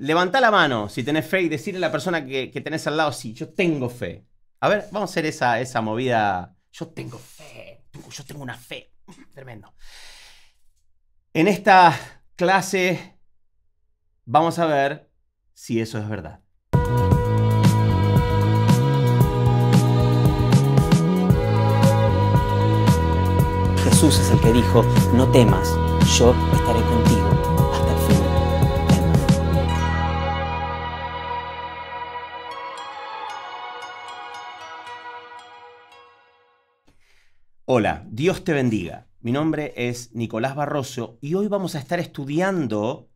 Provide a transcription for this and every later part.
Levanta la mano si tenés fe y decirle a la persona que, tenés al lado, sí, yo tengo fe. A ver, vamos a hacer esa, esa movida. Yo tengo fe, yo tengo una fe. Tremendo. En esta clase vamos a ver si eso es verdad. Jesús es el que dijo, no temas, yo estaré contigo. Hola, Dios te bendiga. Mi nombre es Nicolás Barroso y hoy vamos a estar estudiando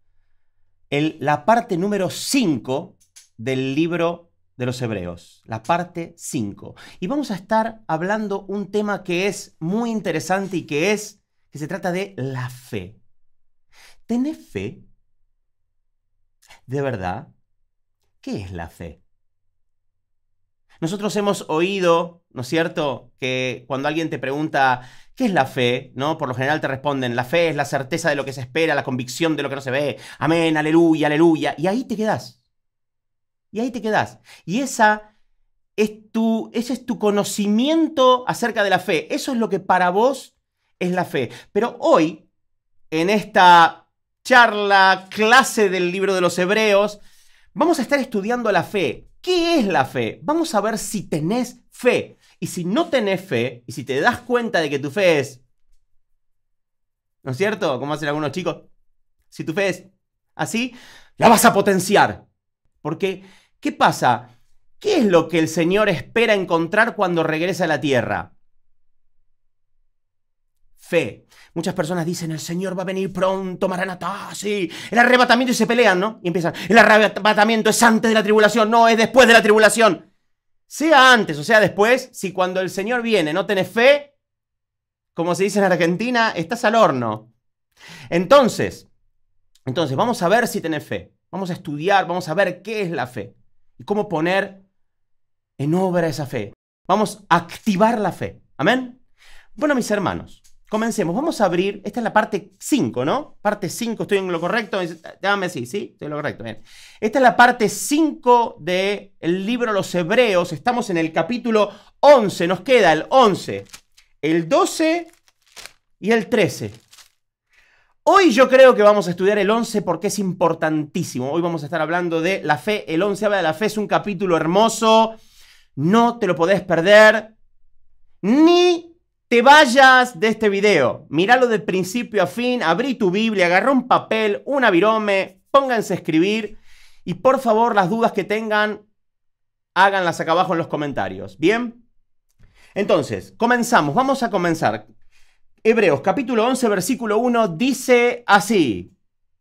la parte número 5 del libro de los Hebreos, la parte 5. Y vamos a estar hablando un tema que es muy interesante y que es que se trata de la fe. ¿Tenés fe? ¿De verdad? ¿Qué es la fe? Nosotros hemos oído, ¿no es cierto?, que cuando alguien te pregunta, ¿qué es la fe?, ¿no? Por lo general te responden, la fe es la certeza de lo que se espera, la convicción de lo que no se ve, amén, aleluya, aleluya, y ahí te quedas. Y ahí te quedas. Y esa es tu, ese es tu conocimiento acerca de la fe. Eso es lo que para vos es la fe. Pero hoy, en esta charla, clase del libro de los Hebreos, vamos a estar estudiando la fe. ¿Qué es la fe? Vamos a ver si tenés fe. Y si no tenés fe, y si te das cuenta de que tu fe es... ¿No es cierto? Como hacen algunos chicos. Si tu fe es así, la vas a potenciar. Porque, ¿qué pasa? ¿Qué es lo que el Señor espera encontrar cuando regresa a la tierra? fe. Muchas personas dicen, el Señor va a venir pronto, Maranatá, sí. El arrebatamiento y se pelean, ¿no? Y empiezan, el arrebatamiento es antes de la tribulación, no, es después de la tribulación. Sea antes o sea después, si cuando el Señor viene no tenés fe, como se dice en Argentina, estás al horno. Entonces, entonces, vamos a ver si tenés fe. Vamos a estudiar, vamos a ver qué es la fe y cómo poner en obra esa fe. Vamos a activar la fe. Amén. Bueno, mis hermanos, Comencemos, vamos a abrir, esta es la parte 5, ¿no? Parte 5, estoy en lo correcto, Déjame decir, sí, estoy en lo correcto, bien. Esta es la parte 5 del libro Los Hebreos, estamos en el capítulo 11, nos queda el 11, el 12 y el 13. Hoy yo creo que vamos a estudiar el 11 porque es importantísimo. Hoy vamos a estar hablando de la fe. El 11 habla de la fe, es un capítulo hermoso. No te lo podés perder. Ni te vayas de este video. Míralo de principio a fin, abrí tu Biblia, agarró un papel, una birome, pónganse a escribir y por favor las dudas que tengan, háganlas acá abajo en los comentarios. ¿Bien? Entonces, comenzamos, vamos a comenzar. Hebreos capítulo 11, versículo 1 dice así.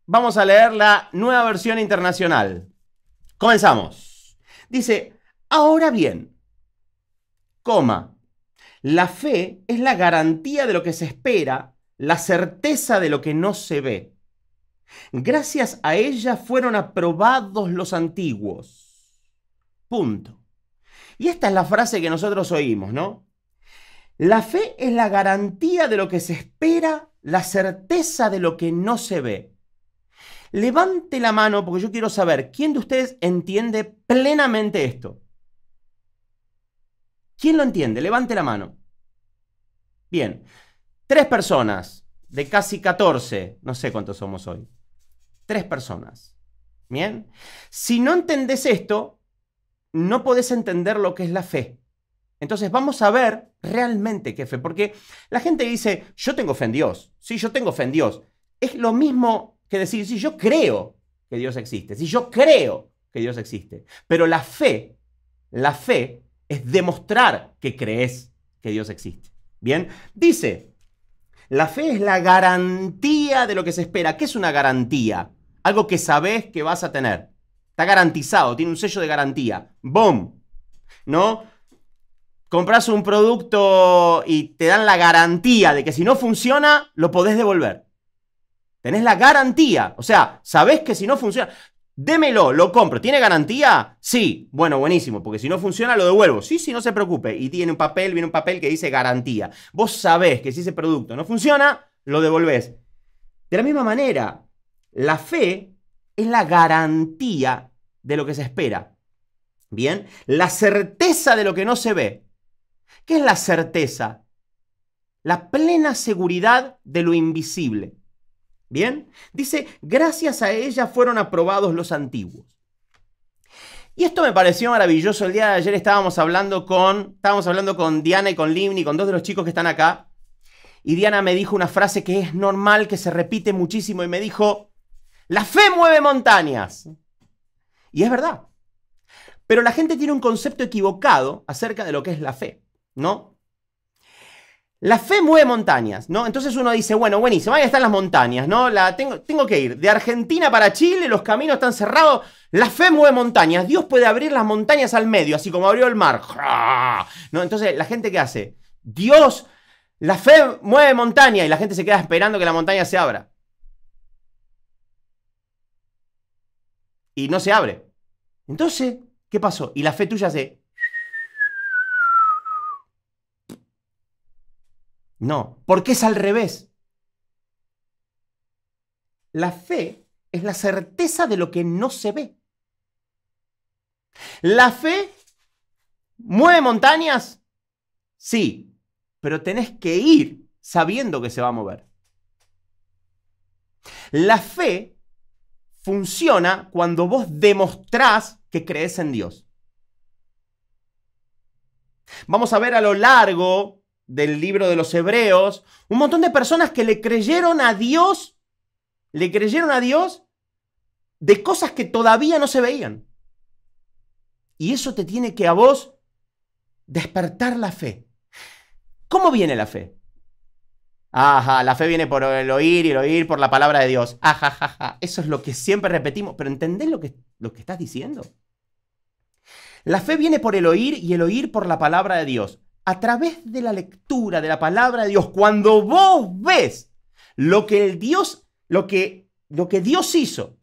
Vamos a leer la nueva versión internacional. Comenzamos. Dice, ahora bien, coma, la fe es la garantía de lo que se espera, la certeza de lo que no se ve. Gracias a ella fueron aprobados los antiguos. Punto. Y esta es la frase que nosotros oímos, ¿no? La fe es la garantía de lo que se espera, la certeza de lo que no se ve. Levante la mano porque yo quiero saber quién de ustedes entiende plenamente esto. ¿Quién lo entiende? Levante la mano. Bien. Tres personas de casi 14, no sé cuántos somos hoy. Tres personas. Bien. Si no entendés esto, no podés entender lo que es la fe. Entonces vamos a ver realmente qué fe, porque la gente dice, yo tengo fe en Dios, sí, yo tengo fe en Dios. Es lo mismo que decir, sí, yo creo que Dios existe, sí, yo creo que Dios existe. Pero la fe, la fe es demostrar que crees que Dios existe. Bien, dice, la fe es la garantía de lo que se espera. ¿Qué es una garantía? Algo que sabes que vas a tener. Está garantizado, tiene un sello de garantía. ¡Bom! ¿No? Compras un producto y te dan la garantía de que si no funciona, lo podés devolver. Tenés la garantía. O sea, sabés que si no funciona. Démelo, lo compro. ¿Tiene garantía? Sí. Bueno, buenísimo, porque si no funciona lo devuelvo. Sí, sí, no se preocupe. Y tiene un papel, viene un papel que dice garantía. Vos sabés que si ese producto no funciona, lo devolvés. De la misma manera, la fe es la garantía de lo que se espera. Bien, la certeza de lo que no se ve. ¿Qué es la certeza? La plena seguridad de lo invisible. Bien, dice, gracias a ella fueron aprobados los antiguos. Y esto me pareció maravilloso. El día de ayer estábamos hablando con, estábamos hablando con Diana y con Limni, con dos de los chicos que están acá. Y Diana me dijo una frase que es normal, que se repite muchísimo, y me dijo, la fe mueve montañas. Y es verdad. Pero la gente tiene un concepto equivocado acerca de lo que es la fe, ¿no? La fe mueve montañas, ¿no? Entonces uno dice, bueno, buenísimo, ahí están las montañas, ¿no? La tengo, tengo que ir. De Argentina para Chile, los caminos están cerrados. La fe mueve montañas. Dios puede abrir las montañas al medio, así como abrió el mar. ¿No? Entonces, ¿la gente qué hace? Dios, la fe mueve montaña y la gente se queda esperando que la montaña se abra. Y no se abre. Entonces, ¿qué pasó? Y la fe tuya se No, porque es al revés. La fe es la certeza de lo que no se ve. La fe mueve montañas, sí, pero tenés que ir sabiendo que se va a mover. La fe funciona cuando vos demostrás que crees en Dios. Vamos a ver a lo largo del libro de los Hebreos, un montón de personas que le creyeron a Dios, le creyeron a Dios de cosas que todavía no se veían. Y eso te tiene que a vos despertar la fe. ¿Cómo viene la fe? Ajá, la fe viene por el oír y el oír por la palabra de Dios. Ajá, Eso es lo que siempre repetimos. Pero ¿entendés lo que, lo que estás diciendo? La fe viene por el oír y el oír por la palabra de Dios a través de la lectura de la palabra de Dios, cuando vos ves lo que el Dios, lo que, lo que Dios hizo,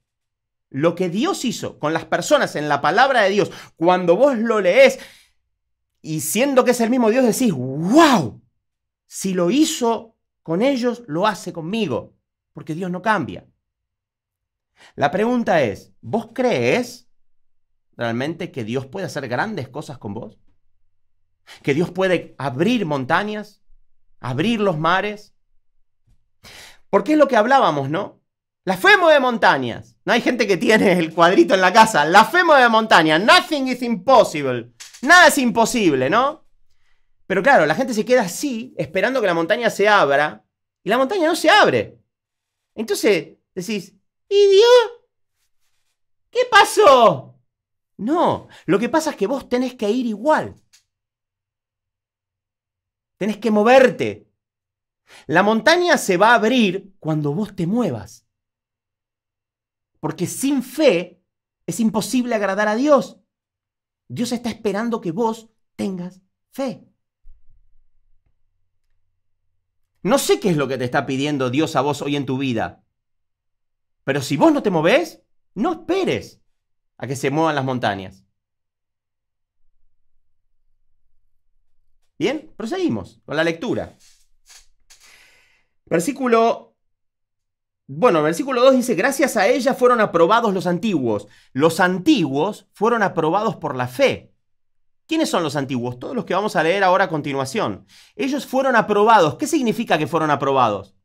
lo que Dios hizo con las personas en la palabra de Dios, cuando vos lo lees y siendo que es el mismo Dios decís, wow, si lo hizo con ellos, lo hace conmigo, porque Dios no cambia. La pregunta es, ¿vos crees realmente que Dios puede hacer grandes cosas con vos? que Dios puede abrir montañas, abrir los mares. Porque es lo que hablábamos, ¿no? La fe de montañas. No hay gente que tiene el cuadrito en la casa. La fe mueve montañas. Nothing is impossible. Nada es imposible, ¿no? Pero claro, la gente se queda así, esperando que la montaña se abra, y la montaña no se abre. Entonces decís, ¿y Dios? ¿Qué pasó? No, lo que pasa es que vos tenés que ir igual. Tenés que moverte. La montaña se va a abrir cuando vos te muevas. Porque sin fe es imposible agradar a Dios. Dios está esperando que vos tengas fe. No sé qué es lo que te está pidiendo Dios a vos hoy en tu vida. Pero si vos no te movés, no esperes a que se muevan las montañas. Bien, proseguimos con la lectura. Versículo... Bueno, versículo 2 dice, gracias a ella fueron aprobados los antiguos. Los antiguos fueron aprobados por la fe. ¿Quiénes son los antiguos? Todos los que vamos a leer ahora a continuación. Ellos fueron aprobados. ¿Qué significa que fueron aprobados?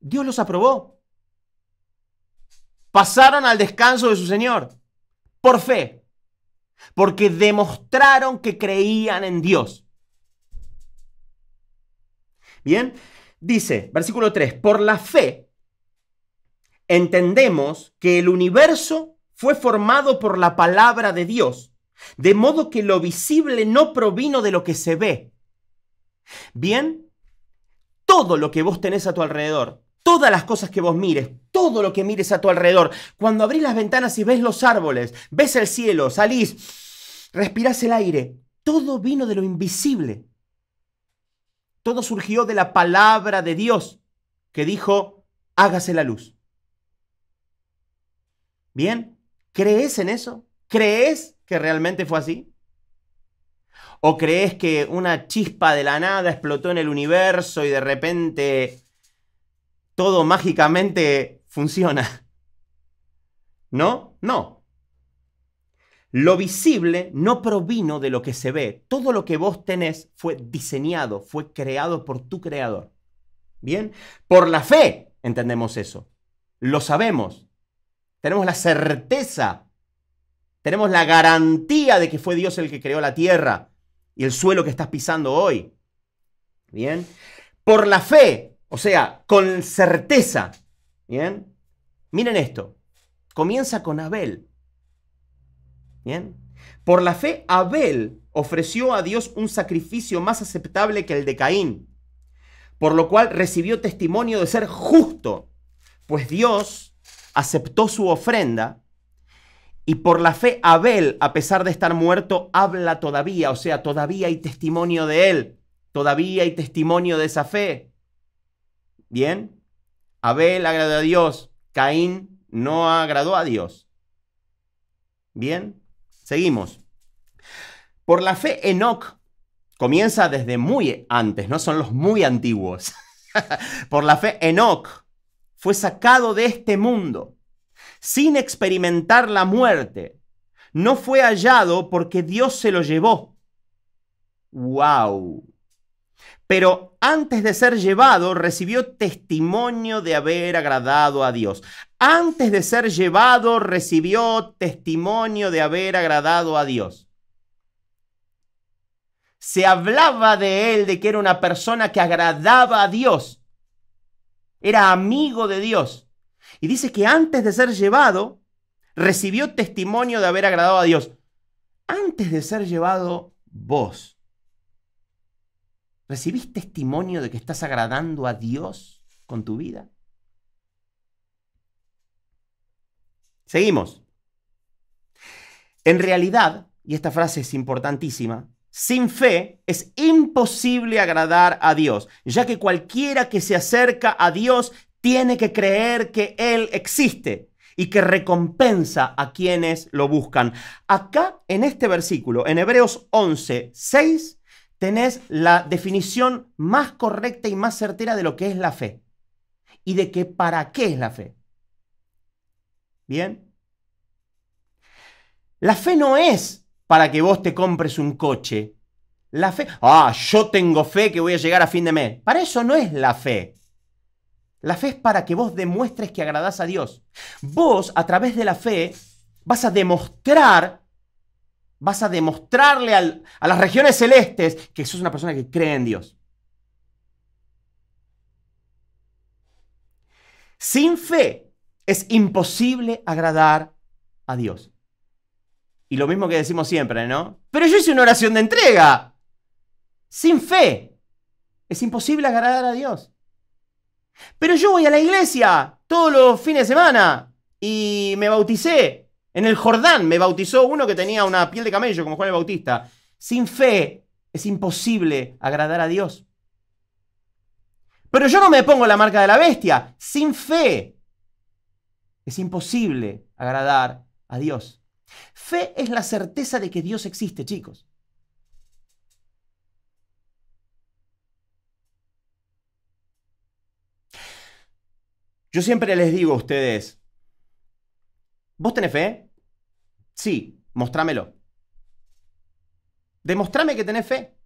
Dios los aprobó. Pasaron al descanso de su Señor. Por fe porque demostraron que creían en Dios. Bien, dice, versículo 3, por la fe entendemos que el universo fue formado por la palabra de Dios, de modo que lo visible no provino de lo que se ve. Bien, todo lo que vos tenés a tu alrededor, todas las cosas que vos mires, todo lo que mires a tu alrededor. Cuando abrís las ventanas y ves los árboles, ves el cielo, salís, respiras el aire, todo vino de lo invisible. Todo surgió de la palabra de Dios que dijo, hágase la luz. ¿Bien? ¿Crees en eso? ¿Crees que realmente fue así? ¿O crees que una chispa de la nada explotó en el universo y de repente todo mágicamente funciona. ¿No? No. Lo visible no provino de lo que se ve. Todo lo que vos tenés fue diseñado, fue creado por tu creador. ¿Bien? Por la fe entendemos eso. Lo sabemos. Tenemos la certeza. Tenemos la garantía de que fue Dios el que creó la tierra y el suelo que estás pisando hoy. ¿Bien? Por la fe, o sea, con certeza, Bien. Miren esto. Comienza con Abel. Bien. Por la fe, Abel ofreció a Dios un sacrificio más aceptable que el de Caín, por lo cual recibió testimonio de ser justo, pues Dios aceptó su ofrenda y por la fe Abel, a pesar de estar muerto, habla todavía, o sea, todavía hay testimonio de él, todavía hay testimonio de esa fe. ¿Bien? Abel agradó a Dios, Caín no agradó a Dios. Bien, seguimos. Por la fe, Enoch, comienza desde muy antes, no son los muy antiguos. Por la fe, Enoch fue sacado de este mundo sin experimentar la muerte. No fue hallado porque Dios se lo llevó. ¡Wow! pero antes de ser llevado recibió testimonio de haber agradado a Dios. Antes de ser llevado recibió testimonio de haber agradado a Dios. Se hablaba de él, de que era una persona que agradaba a Dios. Era amigo de Dios. Y dice que antes de ser llevado, recibió testimonio de haber agradado a Dios. Antes de ser llevado vos ¿Recibís testimonio de que estás agradando a Dios con tu vida? Seguimos. En realidad, y esta frase es importantísima, sin fe es imposible agradar a Dios, ya que cualquiera que se acerca a Dios tiene que creer que Él existe y que recompensa a quienes lo buscan. Acá, en este versículo, en Hebreos 11, 6, tenés la definición más correcta y más certera de lo que es la fe y de qué para qué es la fe. ¿Bien? La fe no es para que vos te compres un coche. La fe, ah, yo tengo fe que voy a llegar a fin de mes. Para eso no es la fe. La fe es para que vos demuestres que agradás a Dios. Vos, a través de la fe, vas a demostrar Vas a demostrarle a las regiones celestes que sos una persona que cree en Dios. Sin fe es imposible agradar a Dios. Y lo mismo que decimos siempre, ¿no? Pero yo hice una oración de entrega. Sin fe es imposible agradar a Dios. Pero yo voy a la iglesia todos los fines de semana y me bauticé. En el Jordán me bautizó uno que tenía una piel de camello, como Juan el Bautista. Sin fe es imposible agradar a Dios. Pero yo no me pongo la marca de la bestia. Sin fe es imposible agradar a Dios. Fe es la certeza de que Dios existe, chicos. Yo siempre les digo a ustedes, ¿vos tenés fe? Sí, mostrámelo. Demostrame que tenés fe.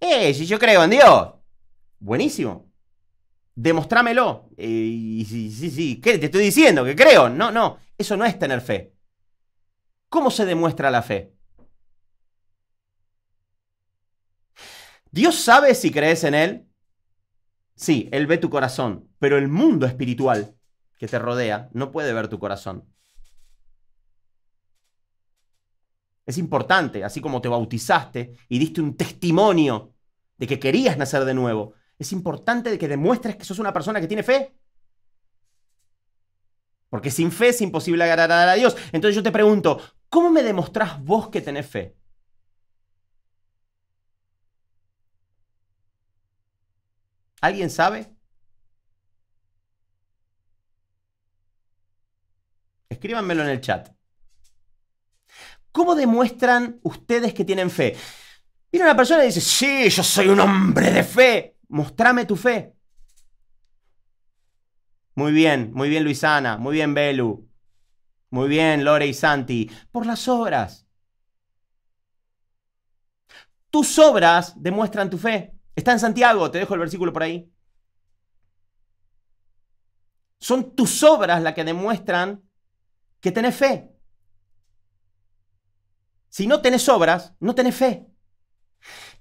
¡Eh, si yo creo en Dios! Buenísimo. Demostrámelo. Eh, y sí, sí, sí. ¿Qué te estoy diciendo? ¿Que creo? No, no. Eso no es tener fe. ¿Cómo se demuestra la fe? Dios sabe si crees en Él. Sí, Él ve tu corazón, pero el mundo espiritual que te rodea no puede ver tu corazón. Es importante, así como te bautizaste y diste un testimonio de que querías nacer de nuevo, es importante que demuestres que sos una persona que tiene fe. Porque sin fe es imposible agradar a Dios. Entonces yo te pregunto, ¿cómo me demostrás vos que tenés fe? ¿Alguien sabe? Escríbanmelo en el chat. ¿Cómo demuestran ustedes que tienen fe? Mira una persona y dice, sí, yo soy un hombre de fe. Mostrame tu fe. Muy bien, muy bien Luisana, muy bien Belu, muy bien Lore y Santi, por las obras. Tus obras demuestran tu fe. Está en Santiago, te dejo el versículo por ahí. Son tus obras las que demuestran que tenés fe. Si no tenés obras, no tenés fe.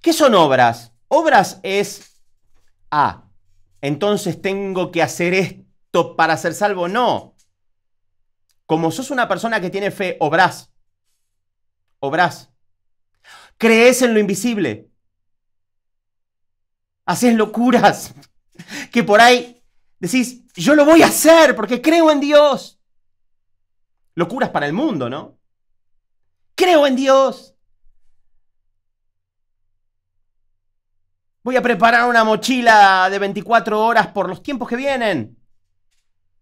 ¿Qué son obras? Obras es, ah, entonces tengo que hacer esto para ser salvo. No. Como sos una persona que tiene fe, obras. Obras. Crees en lo invisible. Haces locuras que por ahí decís, yo lo voy a hacer porque creo en Dios. Locuras para el mundo, ¿no? Creo en Dios. Voy a preparar una mochila de 24 horas por los tiempos que vienen.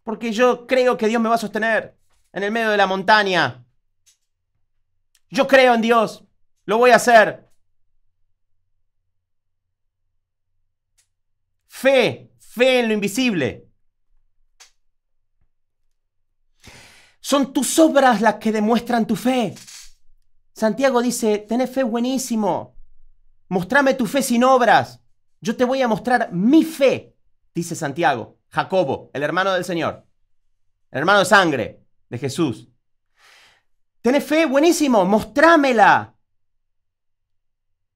Porque yo creo que Dios me va a sostener en el medio de la montaña. Yo creo en Dios. Lo voy a hacer. Fe, fe en lo invisible. Son tus obras las que demuestran tu fe. Santiago dice, tenés fe buenísimo, mostrame tu fe sin obras, yo te voy a mostrar mi fe, dice Santiago, Jacobo, el hermano del Señor, el hermano de sangre de Jesús. Tenés fe buenísimo, mostrámela.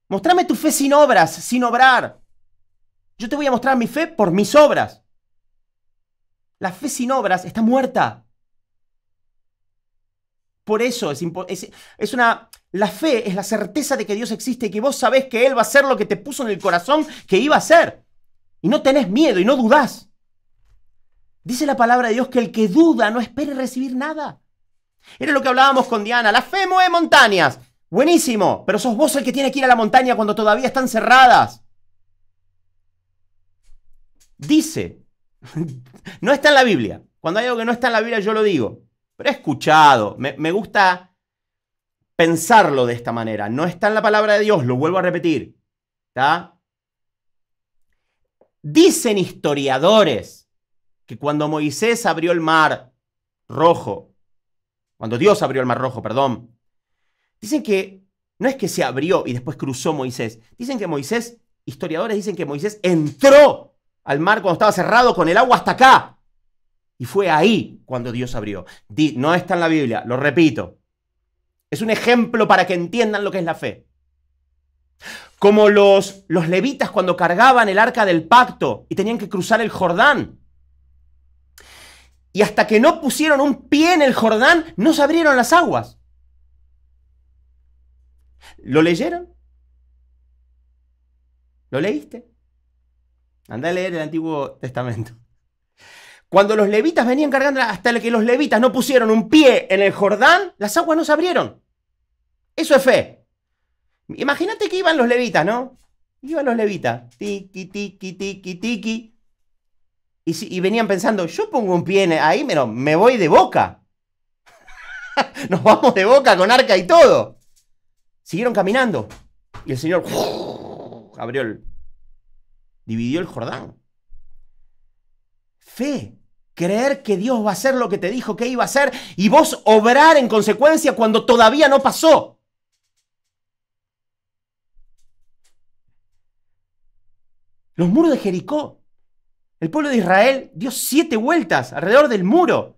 Mostrame tu fe sin obras, sin obrar. Yo te voy a mostrar mi fe por mis obras. La fe sin obras está muerta. Por eso es, una... La fe es la certeza de que Dios existe y que vos sabés que Él va a hacer lo que te puso en el corazón que iba a hacer. Y no tenés miedo y no dudás. Dice la palabra de Dios que el que duda no espere recibir nada. Era lo que hablábamos con Diana. La fe mueve montañas. Buenísimo, pero sos vos el que tiene que ir a la montaña cuando todavía están cerradas. Dice, no está en la Biblia. Cuando hay algo que no está en la Biblia, yo lo digo pero he escuchado, me, gusta pensarlo de esta manera. No está en la palabra de Dios, lo vuelvo a repetir. ¿Está? Dicen historiadores que cuando Moisés abrió el mar rojo, cuando Dios abrió el mar rojo, perdón, dicen que no es que se abrió y después cruzó Moisés. Dicen que Moisés, historiadores dicen que Moisés entró al mar cuando estaba cerrado con el agua hasta acá. Y fue ahí cuando Dios abrió. no está en la Biblia, lo repito. Es un ejemplo para que entiendan lo que es la fe. Como los, los levitas cuando cargaban el arca del pacto y tenían que cruzar el Jordán. Y hasta que no pusieron un pie en el Jordán, no se abrieron las aguas. ¿Lo leyeron? ¿Lo leíste? Anda a leer el Antiguo Testamento. Cuando los levitas venían cargando, hasta que los levitas no pusieron un pie en el Jordán, las aguas no se abrieron. Eso es fe. Imagínate que iban los levitas, ¿no? Iban los levitas. Tiki, tiki, tiki, tiki. Y, venían pensando, yo pongo un pie ahí, me voy de boca. Nos vamos de boca con arca y todo. Siguieron caminando. Y el Señor abrió el... Dividió el Jordán fe, creer que Dios va a hacer lo que te dijo que iba a hacer y vos obrar en consecuencia cuando todavía no pasó. Los muros de Jericó. El pueblo de Israel dio siete vueltas alrededor del muro.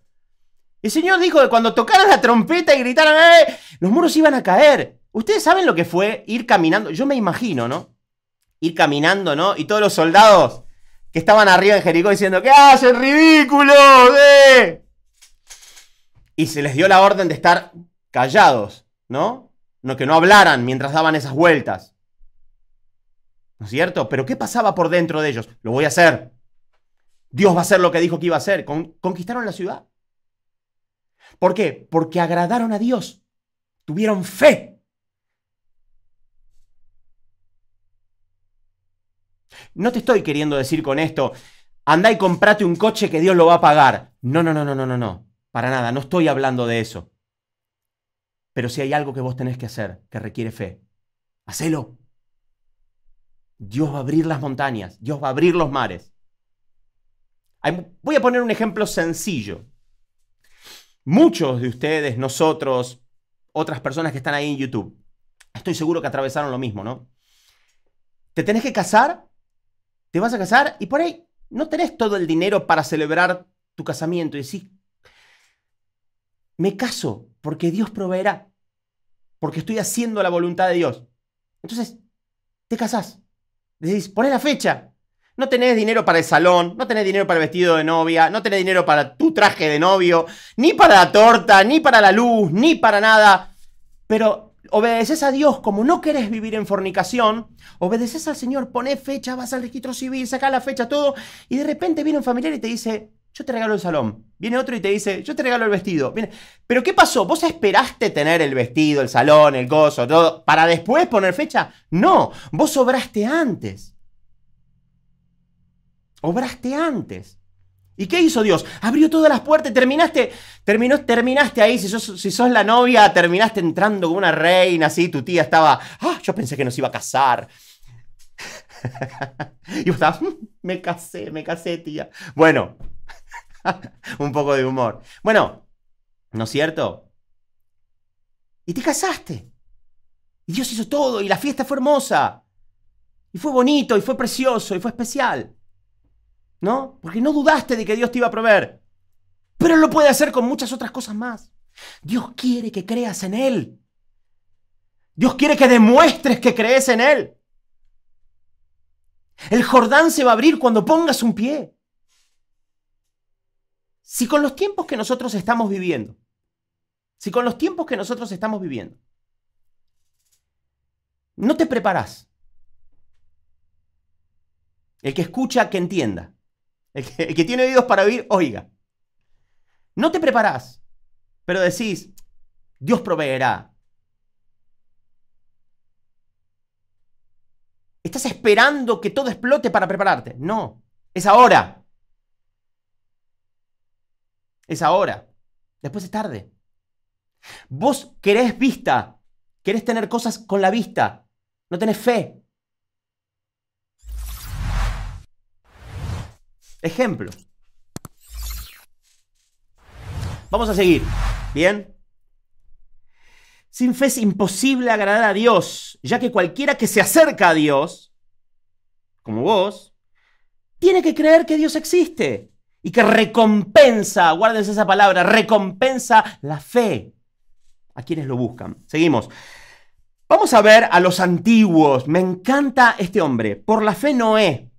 El Señor dijo que cuando tocaran la trompeta y gritaran, eh", los muros iban a caer. Ustedes saben lo que fue ir caminando, yo me imagino, ¿no? Ir caminando, ¿no? Y todos los soldados que estaban arriba en Jericó diciendo, ¿qué hacen ¡Ridículo! de ¡Eh!". Y se les dio la orden de estar callados, ¿no? que no hablaran mientras daban esas vueltas. ¿No es cierto? Pero ¿qué pasaba por dentro de ellos? Lo voy a hacer. Dios va a hacer lo que dijo que iba a hacer. conquistaron la ciudad. ¿Por qué? Porque agradaron a Dios. Tuvieron fe. No te estoy queriendo decir con esto, anda y comprate un coche que Dios lo va a pagar. No, no, no, no, no, no, no. Para nada, no estoy hablando de eso. Pero si hay algo que vos tenés que hacer que requiere fe, hacelo. Dios va a abrir las montañas, Dios va a abrir los mares. Voy a poner un ejemplo sencillo. Muchos de ustedes, nosotros, otras personas que están ahí en YouTube, estoy seguro que atravesaron lo mismo, ¿no? Te tenés que casar te vas a casar y por ahí no tenés todo el dinero para celebrar tu casamiento y decís, me caso porque Dios proveerá, porque estoy haciendo la voluntad de Dios. Entonces, te casás. Decís, poné la fecha. No tenés dinero para el salón, no tenés dinero para el vestido de novia, no tenés dinero para tu traje de novio, ni para la torta, ni para la luz, ni para nada. Pero obedeces a Dios como no querés vivir en fornicación, obedeces al Señor, pones fecha, vas al registro civil, saca la fecha, todo, y de repente viene un familiar y te dice, yo te regalo el salón. Viene otro y te dice, yo te regalo el vestido. Viene... Pero ¿qué pasó? ¿Vos esperaste tener el vestido, el salón, el gozo, todo, para después poner fecha? No, vos obraste antes. Obraste antes. ¿Y qué hizo Dios? Abrió todas las puertas, terminaste, terminó, terminaste ahí, si sos, la novia, terminaste entrando como una reina, así, tu tía estaba, ah, yo pensé que nos iba a casar. y vos estabas, mm, me casé, me casé, tía. Bueno, un poco de humor. Bueno, ¿no es cierto? Y te casaste. Y Dios hizo todo, y la fiesta fue hermosa. Y fue bonito, y fue precioso, y fue especial. ¿no? Porque no dudaste de que Dios te iba a proveer. Pero lo puede hacer con muchas otras cosas más. Dios quiere que creas en Él. Dios quiere que demuestres que crees en Él. El Jordán se va a abrir cuando pongas un pie. Si con los tiempos que nosotros estamos viviendo, si con los tiempos que nosotros estamos viviendo, no te preparas. El que escucha, que entienda. El que, tiene oídos para oír, oiga. No te preparás, pero decís, Dios proveerá. Estás esperando que todo explote para prepararte. No, es ahora. Es ahora. Después es tarde. Vos querés vista. Querés tener cosas con la vista. No tenés fe. Ejemplo. Vamos a seguir. ¿Bien? Sin fe es imposible agradar a Dios, ya que cualquiera que se acerca a Dios, como vos, tiene que creer que Dios existe y que recompensa, guárdense esa palabra, recompensa la fe a quienes lo buscan. Seguimos. Vamos a ver a los antiguos. Me encanta este hombre. Por la fe Noé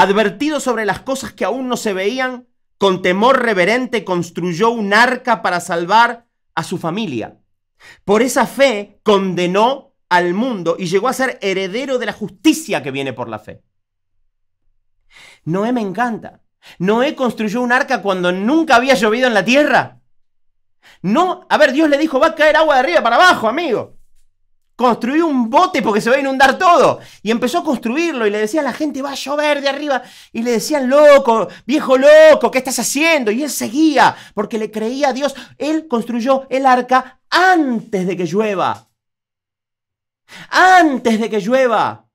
advertido sobre las cosas que aún no se veían, con temor reverente construyó un arca para salvar a su familia. Por esa fe condenó al mundo y llegó a ser heredero de la justicia que viene por la fe. Noé me encanta. Noé construyó un arca cuando nunca había llovido en la tierra. No, a ver, Dios le dijo, va a caer agua de arriba para abajo, amigo. Construyó un bote porque se va a inundar todo. Y empezó a construirlo y le decía a la gente, va a llover de arriba. Y le decían, loco, viejo loco, ¿qué estás haciendo? Y él seguía porque le creía a Dios. Él construyó el arca antes de que llueva. Antes de que llueva.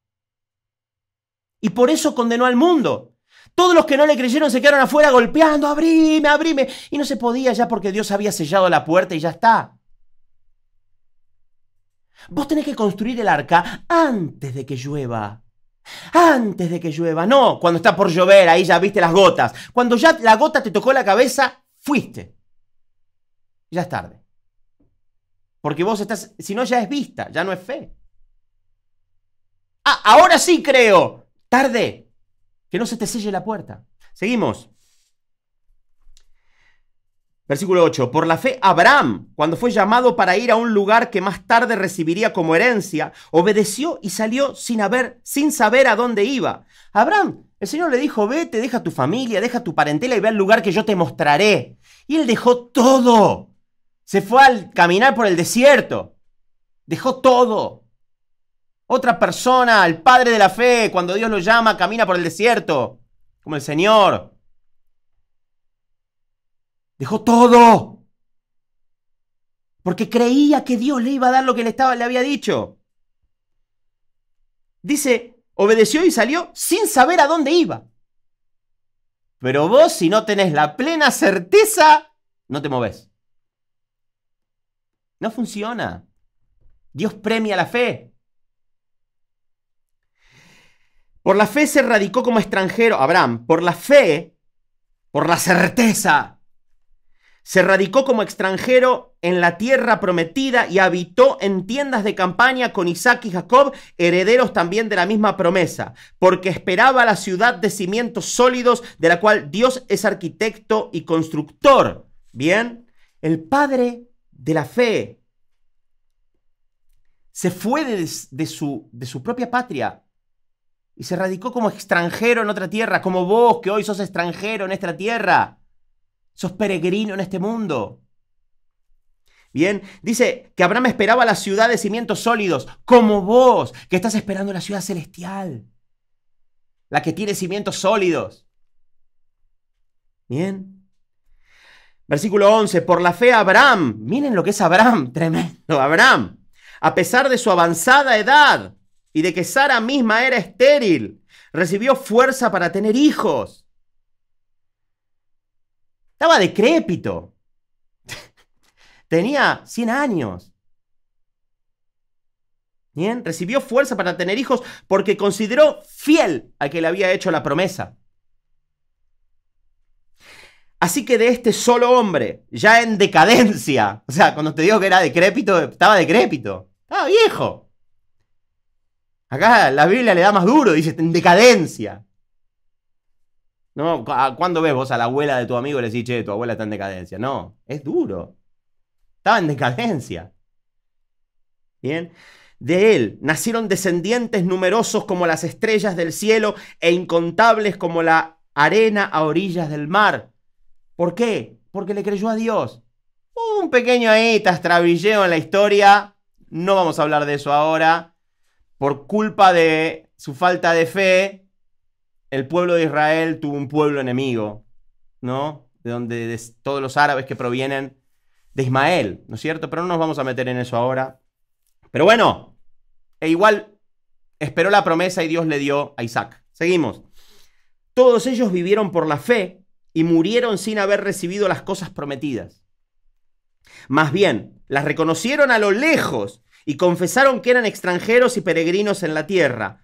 Y por eso condenó al mundo. Todos los que no le creyeron se quedaron afuera golpeando, abrime, abrime. Y no se podía ya porque Dios había sellado la puerta y ya está. Vos tenés que construir el arca antes de que llueva. Antes de que llueva, no, cuando está por llover, ahí ya viste las gotas. Cuando ya la gota te tocó la cabeza, fuiste. Ya es tarde. Porque vos estás, si no, ya es vista, ya no es fe. Ah, ahora sí creo. Tarde. Que no se te selle la puerta. Seguimos. Versículo 8. Por la fe, Abraham, cuando fue llamado para ir a un lugar que más tarde recibiría como herencia, obedeció y salió sin, haber, sin saber a dónde iba. Abraham, el Señor le dijo, vete, deja tu familia, deja tu parentela y ve al lugar que yo te mostraré. Y él dejó todo. Se fue al caminar por el desierto. Dejó todo. Otra persona, el padre de la fe, cuando Dios lo llama, camina por el desierto, como el Señor. Dejó todo. Porque creía que Dios le iba a dar lo que le, estaba, le había dicho. Dice, obedeció y salió sin saber a dónde iba. Pero vos, si no tenés la plena certeza, no te moves. No funciona. Dios premia la fe. Por la fe se radicó como extranjero Abraham. Por la fe, por la certeza, se radicó como extranjero en la tierra prometida y habitó en tiendas de campaña con Isaac y Jacob, herederos también de la misma promesa, porque esperaba la ciudad de cimientos sólidos de la cual Dios es arquitecto y constructor. Bien, el padre de la fe se fue de, su, de su propia patria y se radicó como extranjero en otra tierra, como vos que hoy sos extranjero en esta tierra. Sos peregrino en este mundo. Bien, dice que Abraham esperaba la ciudad de cimientos sólidos, como vos, que estás esperando la ciudad celestial, la que tiene cimientos sólidos. Bien. Versículo 11, por la fe Abraham, miren lo que es Abraham, tremendo Abraham, a pesar de su avanzada edad y de que Sara misma era estéril, recibió fuerza para tener hijos estaba decrépito. Tenía 100 años. Bien, recibió fuerza para tener hijos porque consideró fiel al que le había hecho la promesa. Así que de este solo hombre, ya en decadencia, o sea, cuando te digo que era decrépito, estaba decrépito, estaba viejo. Acá la Biblia le da más duro, dice, en decadencia. No, ah, ¿cuándo ves vos a la abuela de tu amigo y le decís, che, tu abuela está en decadencia? No, es duro. Estaba en decadencia. Bien. De él nacieron descendientes numerosos como las estrellas del cielo e incontables como la arena a orillas del mar. ¿Por qué? Porque le creyó a Dios. Un pequeño ahí trastrabilleo en la historia. No vamos a hablar de eso ahora. Por culpa de su falta de fe, el pueblo de Israel tuvo un pueblo enemigo, ¿no? De donde todos los árabes que provienen de Ismael, ¿no es cierto? Pero no nos vamos a meter en eso ahora. Pero bueno, e igual esperó la promesa y Dios le dio a Isaac. Seguimos. Todos ellos vivieron por la fe y murieron sin haber recibido las cosas prometidas. Más bien, las reconocieron a lo lejos y confesaron que eran extranjeros y peregrinos en la tierra.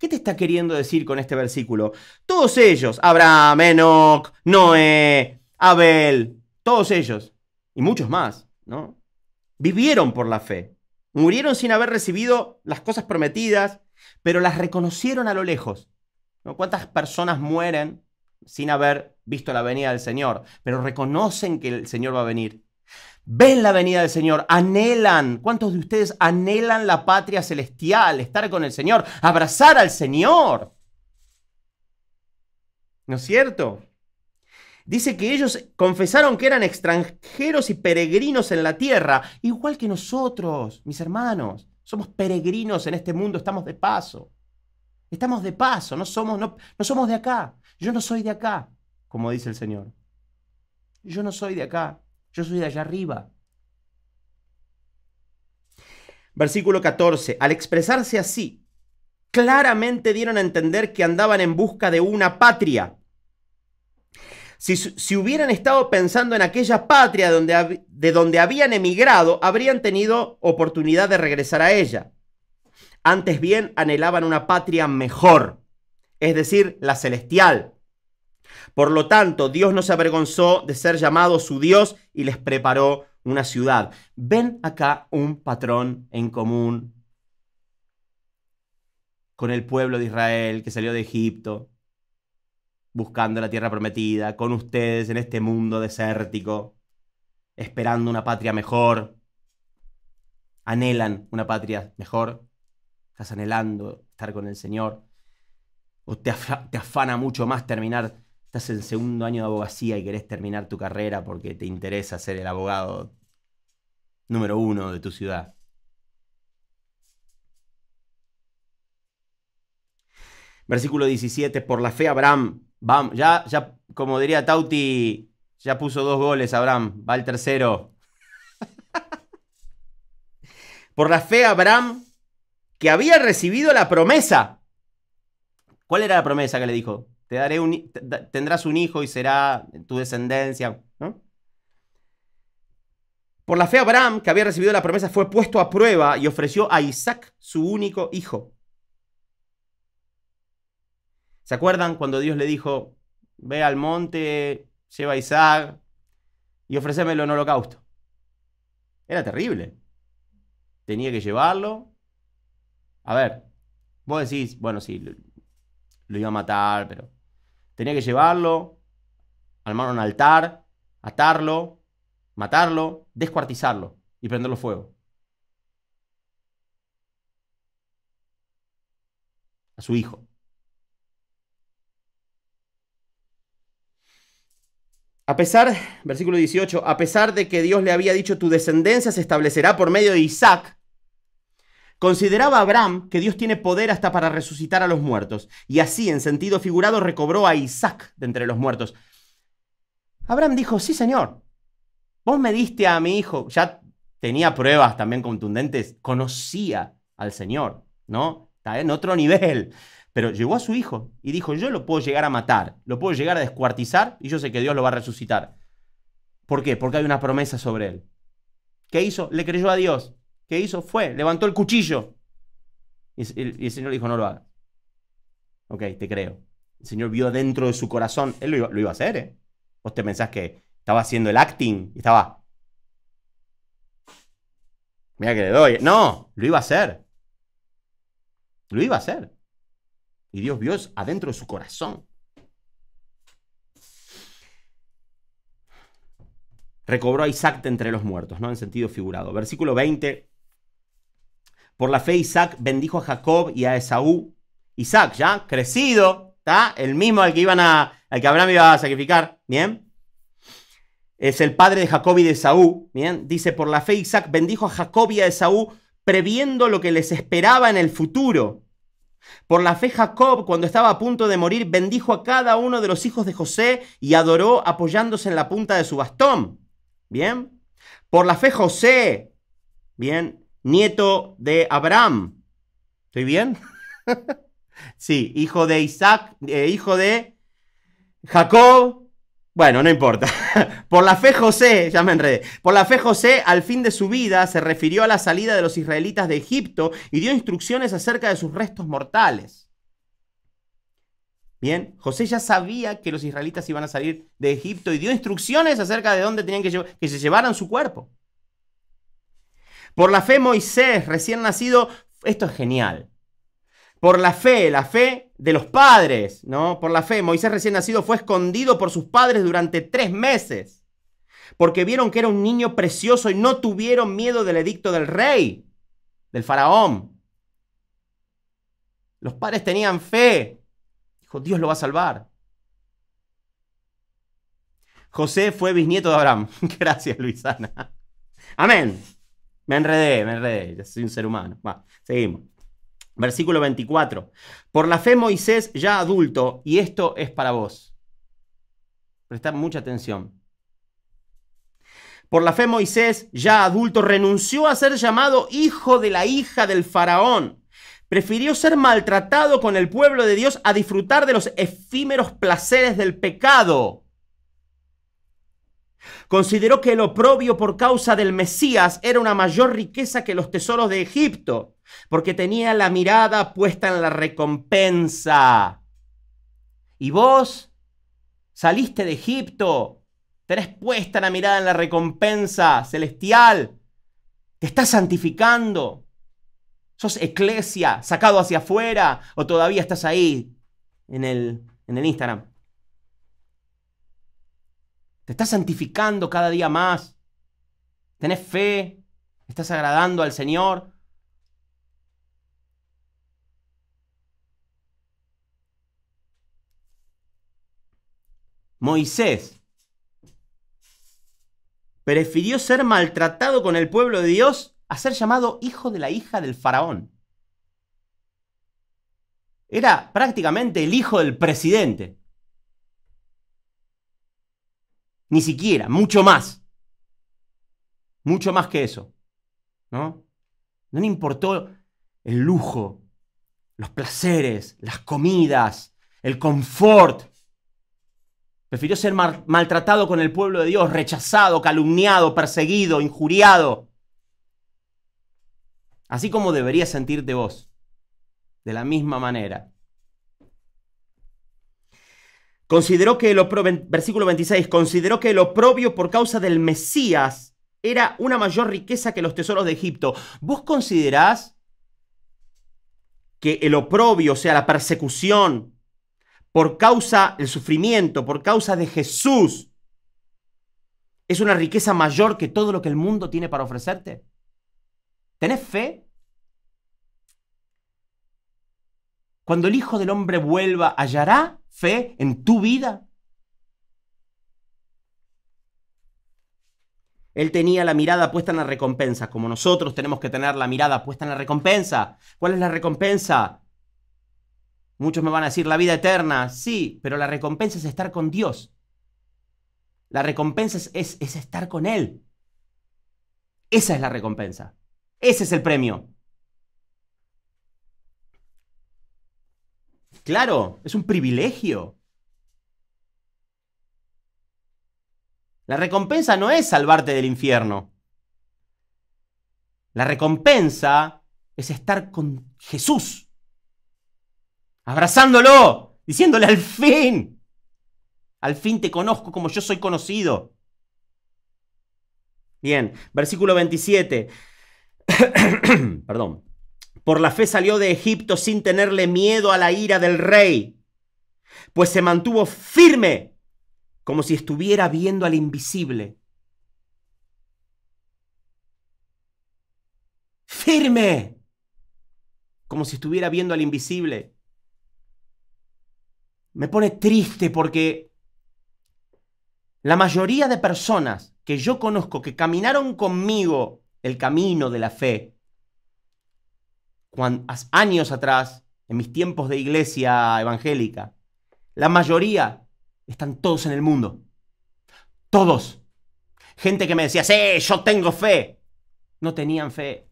¿Qué te está queriendo decir con este versículo? Todos ellos, Abraham, Enoch, Noé, Abel, todos ellos, y muchos más, ¿no? Vivieron por la fe, murieron sin haber recibido las cosas prometidas, pero las reconocieron a lo lejos. ¿no? ¿Cuántas personas mueren sin haber visto la venida del Señor, pero reconocen que el Señor va a venir? ven la venida del Señor, anhelan, ¿cuántos de ustedes anhelan la patria celestial, estar con el Señor, abrazar al Señor? ¿No es cierto? Dice que ellos confesaron que eran extranjeros y peregrinos en la tierra, igual que nosotros, mis hermanos. Somos peregrinos en este mundo, estamos de paso. Estamos de paso, no somos, no, somos de acá. Yo no soy de acá, como dice el Señor. Yo no soy de acá. Yo soy de allá arriba. Versículo 14. Al expresarse así, claramente dieron a entender que andaban en busca de una patria. Si, hubieran estado pensando en aquella patria de donde habían emigrado, habrían tenido oportunidad de regresar a ella. Antes bien, anhelaban una patria mejor, es decir, la celestial. Por lo tanto, Dios no se avergonzó de ser llamado su Dios y les preparó una ciudad. Ven acá un patrón en común con el pueblo de Israel que salió de Egipto buscando la tierra prometida, con ustedes en este mundo desértico, esperando una patria mejor. Anhelan una patria mejor, estás anhelando estar con el Señor. O te, afana mucho más terminar estás en segundo año de abogacía y querés terminar tu carrera porque te interesa ser el abogado número uno de tu ciudad. Versículo 17, por la fe Abraham, vamos. ya, ya, como diría Tauti, ya puso dos goles Abraham, va el tercero. por la fe Abraham, que había recibido la promesa. ¿Cuál era la promesa que le dijo? tendrás un hijo y será tu descendencia. Por la fe, Abraham, que había recibido la promesa, fue puesto a prueba y ofreció a Isaac su único hijo. ¿Se acuerdan cuando Dios le dijo, ve al monte, lleva a Isaac y ofrecémelo en holocausto? Era terrible. Tenía que llevarlo. A ver, vos decís, bueno, sí, lo iba a matar, pero Tenía que llevarlo, armar un altar, atarlo, matarlo, descuartizarlo y prenderlo fuego. A su hijo. A pesar, versículo 18, a pesar de que Dios le había dicho, tu descendencia se establecerá por medio de Isaac, Consideraba Abraham que Dios tiene poder hasta para resucitar a los muertos, y así, en sentido figurado, recobró a Isaac de entre los muertos. Abraham dijo, sí, señor, vos me diste a mi hijo, ya tenía pruebas también contundentes, conocía al Señor, ¿no? Está en otro nivel. Pero llegó a su hijo y dijo, yo lo puedo llegar a matar, lo puedo llegar a descuartizar y yo sé que Dios lo va a resucitar. ¿Por qué? Porque hay una promesa sobre él. ¿Qué hizo? Le creyó a Dios. ¿Qué hizo fue, levantó el cuchillo. Y el, Señor dijo, no lo hagas. Ok, te creo. El Señor vio adentro de su corazón, él lo iba, a hacer, ¿eh? Vos te pensás que estaba haciendo el acting y estaba... Mira que le doy. No, lo iba a hacer. Lo iba a hacer. Y Dios vio adentro de su corazón. Recobró a Isaac de entre los muertos, ¿no? En sentido figurado. Versículo 20 por la fe Isaac bendijo a Jacob y a Esaú. Isaac ya, crecido, ¿está? El mismo al que, iban a, al que Abraham iba a sacrificar, ¿bien? Es el padre de Jacob y de Esaú, ¿bien? Dice, por la fe Isaac bendijo a Jacob y a Esaú previendo lo que les esperaba en el futuro. Por la fe Jacob, cuando estaba a punto de morir, bendijo a cada uno de los hijos de José y adoró apoyándose en la punta de su bastón. Bien. Por la fe José, bien, nieto de Abraham. ¿Estoy bien? sí, hijo de Isaac, eh, hijo de Jacob. Bueno, no importa. Por la fe José, ya me enredé. Por la fe José, al fin de su vida, se refirió a la salida de los israelitas de Egipto y dio instrucciones acerca de sus restos mortales. Bien, José ya sabía que los israelitas iban a salir de Egipto y dio instrucciones acerca de dónde tenían que, que se llevaran su cuerpo. Por la fe Moisés, recién nacido, esto es genial. Por la fe, la fe de los padres, ¿no? Por la fe, Moisés recién nacido fue escondido por sus padres durante tres meses, porque vieron que era un niño precioso y no tuvieron miedo del edicto del rey, del faraón. Los padres tenían fe. Dijo, Dios lo va a salvar. José fue bisnieto de Abraham. Gracias, Luisana. Amén. Me enredé, me enredé, soy un ser humano. seguimos. Versículo 24. Por la fe Moisés ya adulto, y esto es para vos. Prestad mucha atención. Por la fe Moisés ya adulto renunció a ser llamado hijo de la hija del faraón. Prefirió ser maltratado con el pueblo de Dios a disfrutar de los efímeros placeres del pecado Consideró que el oprobio por causa del Mesías era una mayor riqueza que los tesoros de Egipto, porque tenía la mirada puesta en la recompensa. Y vos saliste de Egipto, tenés puesta la mirada en la recompensa celestial, te estás santificando, sos eclesia, sacado hacia afuera, o todavía estás ahí en el, en el Instagram. Te estás santificando cada día más. Tenés fe. Estás agradando al Señor. Moisés prefirió ser maltratado con el pueblo de Dios a ser llamado hijo de la hija del faraón. Era prácticamente el hijo del presidente. Ni siquiera, mucho más. Mucho más que eso. ¿No? No le importó el lujo, los placeres, las comidas, el confort. Prefirió ser maltratado con el pueblo de Dios, rechazado, calumniado, perseguido, injuriado. Así como deberías sentirte vos, de la misma manera. Consideró que el oprobio, versículo 26, consideró que el oprobio por causa del Mesías era una mayor riqueza que los tesoros de Egipto. ¿Vos considerás que el oprobio, o sea, la persecución, por causa del sufrimiento, por causa de Jesús, es una riqueza mayor que todo lo que el mundo tiene para ofrecerte? ¿Tenés fe? Cuando el Hijo del Hombre vuelva, ¿hallará fe en tu vida. Él tenía la mirada puesta en la recompensa, como nosotros tenemos que tener la mirada puesta en la recompensa. ¿Cuál es la recompensa? Muchos me van a decir la vida eterna, sí, pero la recompensa es estar con Dios. La recompensa es, es estar con Él. Esa es la recompensa. Ese es el premio. Claro, es un privilegio. La recompensa no es salvarte del infierno. La recompensa es estar con Jesús, abrazándolo, diciéndole al fin, al fin te conozco como yo soy conocido. Bien, versículo 27. Perdón. Por la fe salió de Egipto sin tenerle miedo a la ira del rey, pues se mantuvo firme, como si estuviera viendo al invisible. Firme, como si estuviera viendo al invisible. Me pone triste porque la mayoría de personas que yo conozco que caminaron conmigo el camino de la fe, cuando, años atrás, en mis tiempos de iglesia evangélica, la mayoría están todos en el mundo. Todos. Gente que me decía, sí, yo tengo fe. No tenían fe.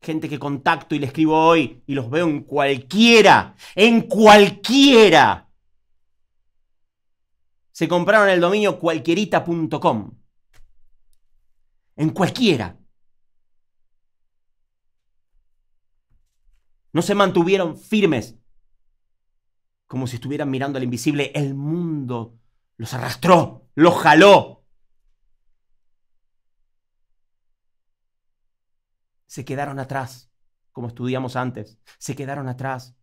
Gente que contacto y le escribo hoy y los veo en cualquiera, en cualquiera. Se compraron el dominio cualquierita.com. En cualquiera. No se mantuvieron firmes. Como si estuvieran mirando al invisible, el mundo los arrastró, los jaló. Se quedaron atrás, como estudiamos antes. Se quedaron atrás.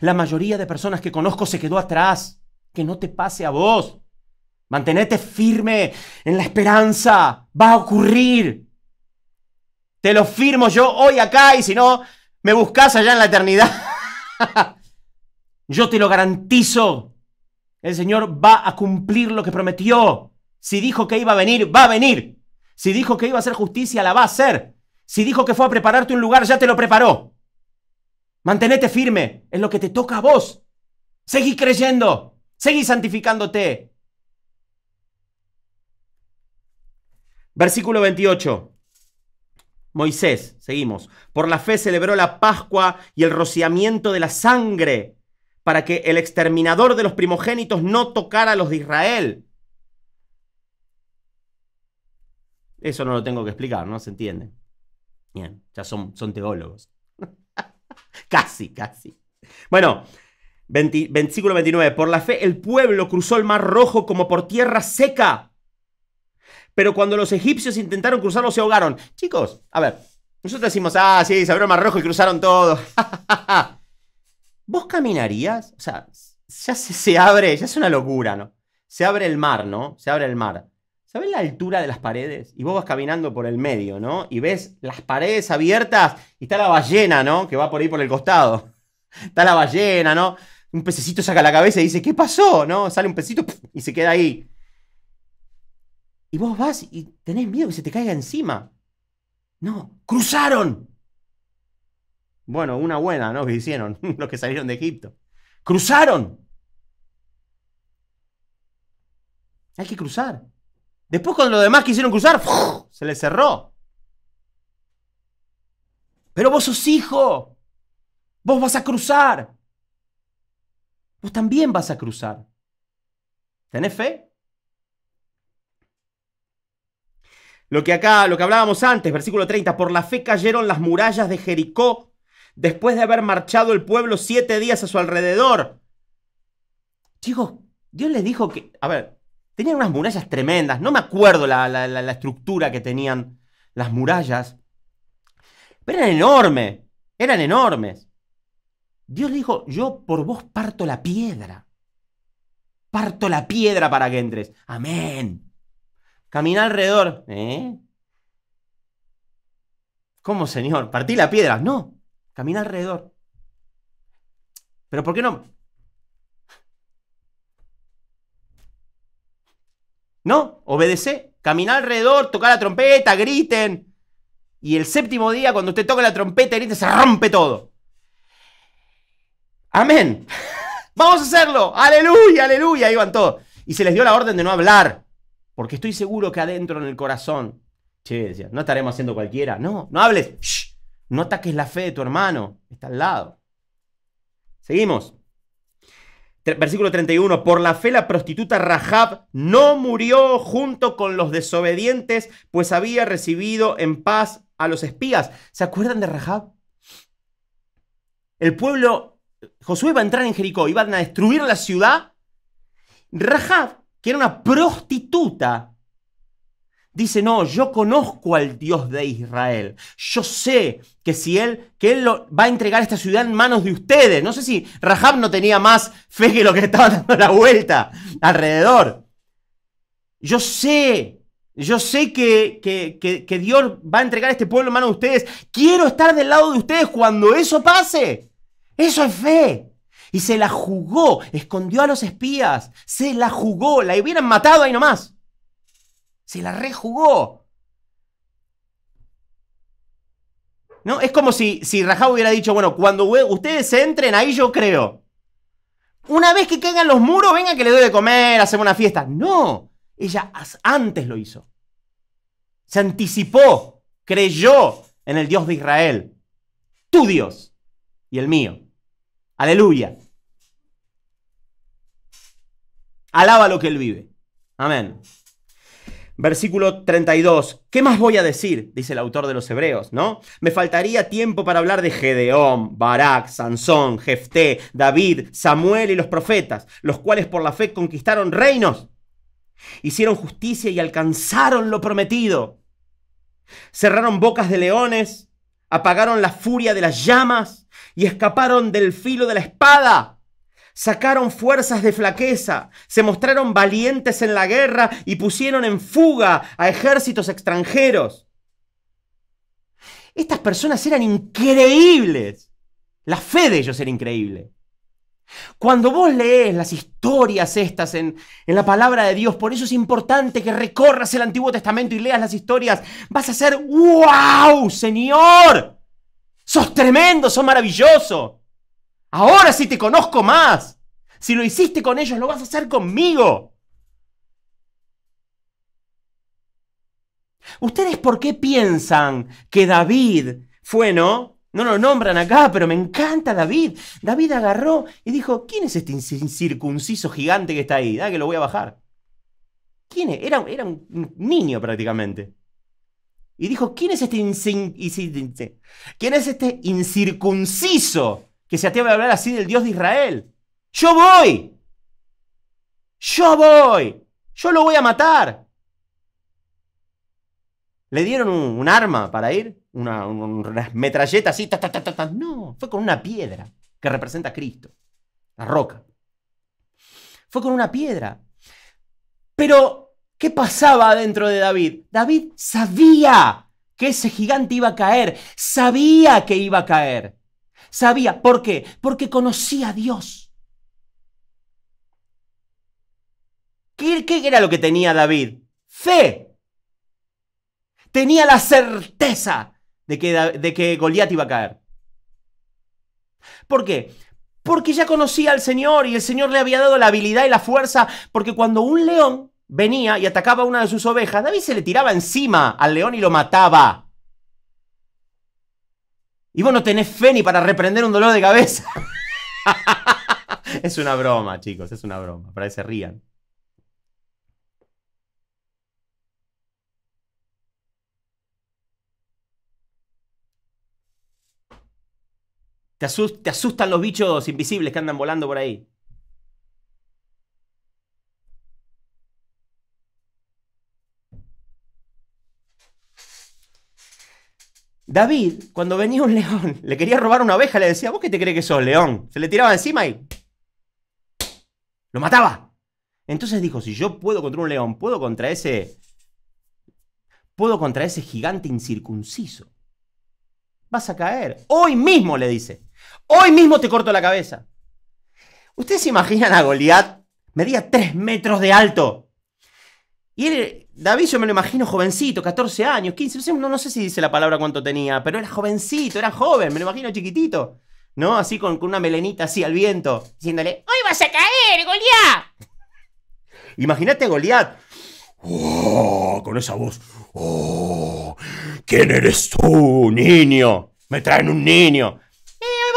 La mayoría de personas que conozco se quedó atrás. Que no te pase a vos. Mantenete firme en la esperanza. Va a ocurrir. Te lo firmo yo hoy acá y si no, me buscas allá en la eternidad. Yo te lo garantizo. El Señor va a cumplir lo que prometió. Si dijo que iba a venir, va a venir. Si dijo que iba a hacer justicia, la va a hacer. Si dijo que fue a prepararte un lugar, ya te lo preparó. Mantenete firme en lo que te toca a vos. Seguí creyendo. Seguí santificándote. Versículo 28. Moisés, seguimos, por la fe celebró la Pascua y el rociamiento de la sangre para que el exterminador de los primogénitos no tocara a los de Israel. Eso no lo tengo que explicar, ¿no? ¿Se entiende? Bien, ya son, teólogos. casi, casi. Bueno, versículo 29. Por la fe el pueblo cruzó el mar rojo como por tierra seca pero cuando los egipcios intentaron cruzarlo se ahogaron. Chicos, a ver, nosotros decimos, ah, sí, se abrió Mar Rojo y cruzaron todo. ¿Vos caminarías? O sea, ya se, abre, ya es una locura, ¿no? Se abre el mar, ¿no? Se abre el mar. ¿Sabés la altura de las paredes? Y vos vas caminando por el medio, ¿no? Y ves las paredes abiertas y está la ballena, ¿no? Que va por ahí por el costado. Está la ballena, ¿no? Un pececito saca la cabeza y dice, ¿qué pasó? ¿No? Sale un pececito y se queda ahí. Y vos vas y tenés miedo que se te caiga encima. No, cruzaron. Bueno, una buena, ¿no? Que hicieron los que salieron de Egipto. Cruzaron. Hay que cruzar. Después cuando los demás quisieron cruzar, se les cerró. Pero vos sos hijo. Vos vas a cruzar. Vos también vas a cruzar. ¿Tenés fe? Lo que acá, lo que hablábamos antes, versículo 30, por la fe cayeron las murallas de Jericó después de haber marchado el pueblo siete días a su alrededor. Chicos, Dios les dijo que, a ver, tenían unas murallas tremendas, no me acuerdo la, estructura que tenían las murallas, pero eran enormes, eran enormes. Dios dijo, yo por vos parto la piedra, parto la piedra para que entres. Amén. Camina alrededor. ¿Eh? ¿Cómo, señor? ¿Partí la piedra? No. Camina alrededor. ¿Pero por qué no? No, obedece. Camina alrededor, toca la trompeta, griten. Y el séptimo día, cuando usted toca la trompeta y se rompe todo. Amén. Vamos a hacerlo. Aleluya, aleluya. van todos. Y se les dio la orden de no hablar. Porque estoy seguro que adentro en el corazón, no estaremos haciendo cualquiera. No, no hables. no ataques la fe de tu hermano. Está al lado. Seguimos. Versículo 31. Por la fe la prostituta Rahab no murió junto con los desobedientes, pues había recibido en paz a los espías. ¿Se acuerdan de Rahab? El pueblo, Josué va a entrar en Jericó, iban a destruir la ciudad. Rahab que era una prostituta, dice, no, yo conozco al Dios de Israel. Yo sé que si él, que él va a entregar esta ciudad en manos de ustedes. No sé si Rahab no tenía más fe que lo que estaba dando la vuelta alrededor. Yo sé, yo sé que, que, que, Dios va a entregar este pueblo en manos de ustedes. Quiero estar del lado de ustedes cuando eso pase. Eso es fe. Y se la jugó, escondió a los espías, se la jugó, la hubieran matado ahí nomás. Se la rejugó. ¿No? Es como si, si hubiera dicho, bueno, cuando ustedes se entren, ahí yo creo. Una vez que caigan los muros, venga que le doy de comer, hacemos una fiesta. No, ella antes lo hizo. Se anticipó, creyó en el Dios de Israel, tu Dios y el mío. Aleluya. Alaba lo que él vive. Amén. Versículo 32. ¿Qué más voy a decir? Dice el autor de los Hebreos, ¿no? Me faltaría tiempo para hablar de Gedeón, Barak, Sansón, Jefté, David, Samuel y los profetas, los cuales por la fe conquistaron reinos, hicieron justicia y alcanzaron lo prometido. Cerraron bocas de leones, apagaron la furia de las llamas y escaparon del filo de la espada. Sacaron fuerzas de flaqueza, se mostraron valientes en la guerra y pusieron en fuga a ejércitos extranjeros. Estas personas eran increíbles. La fe de ellos era increíble. Cuando vos lees las historias estas en, en, la palabra de Dios, por eso es importante que recorras el Antiguo Testamento y leas las historias, vas a ser, wow, Señor, sos tremendo, sos maravilloso. Ahora sí te conozco más. Si lo hiciste con ellos, lo vas a hacer conmigo. ¿Ustedes por qué piensan que David fue, no? No lo nombran acá, pero me encanta David. David agarró y dijo, ¿quién es este incircunciso gigante que está ahí? que lo voy a bajar. ¿Quién es? Era, era un niño prácticamente. Y dijo, ¿quién es este, ¿quién es este incircunciso que se atreve a hablar así del Dios de Israel? Yo voy. Yo voy. Yo lo voy a matar. ¿Le dieron un arma para ir? una, unas metralletas así, no, fue con una piedra que representa a Cristo, la roca. Fue con una piedra. Pero, ¿qué pasaba dentro de David? David sabía que ese gigante iba a caer, sabía que iba a caer. Sabía, ¿por qué? Porque conocía a Dios. ¿Qué, qué era lo que tenía David? Fe tenía la certeza de que, de que Goliat iba a caer. ¿Por qué? Porque ya conocía al Señor y el Señor le había dado la habilidad y la fuerza, porque cuando un león venía y atacaba a una de sus ovejas, David se le tiraba encima al león y lo mataba. Y vos no tenés fe ni para reprender un dolor de cabeza. es una broma, chicos, es una broma, para que se rían. Te, asustan los bichos invisibles que andan volando por ahí. David, cuando venía un león, le quería robar una oveja, le decía, ¿vos qué te crees que sos, león? Se le tiraba encima y lo mataba. Entonces dijo, si yo puedo contra un león, puedo contra ese... Puedo contra ese gigante incircunciso. Vas a caer. Hoy mismo, le dice. Hoy mismo te corto la cabeza. ¿Ustedes se imaginan a Goliat? Medía 3 metros de alto. Y él, David, yo me lo imagino jovencito, 14 años, 15, no, sé si dice la palabra cuánto tenía, pero era jovencito, era joven, me lo imagino chiquitito. ¿No? Así con, una melenita así al viento, diciéndole, ¡Hoy vas a caer, Goliat! Imagínate a Goliat. Oh, con esa voz. Oh, ¿Quién eres tú, niño? Me traen un niño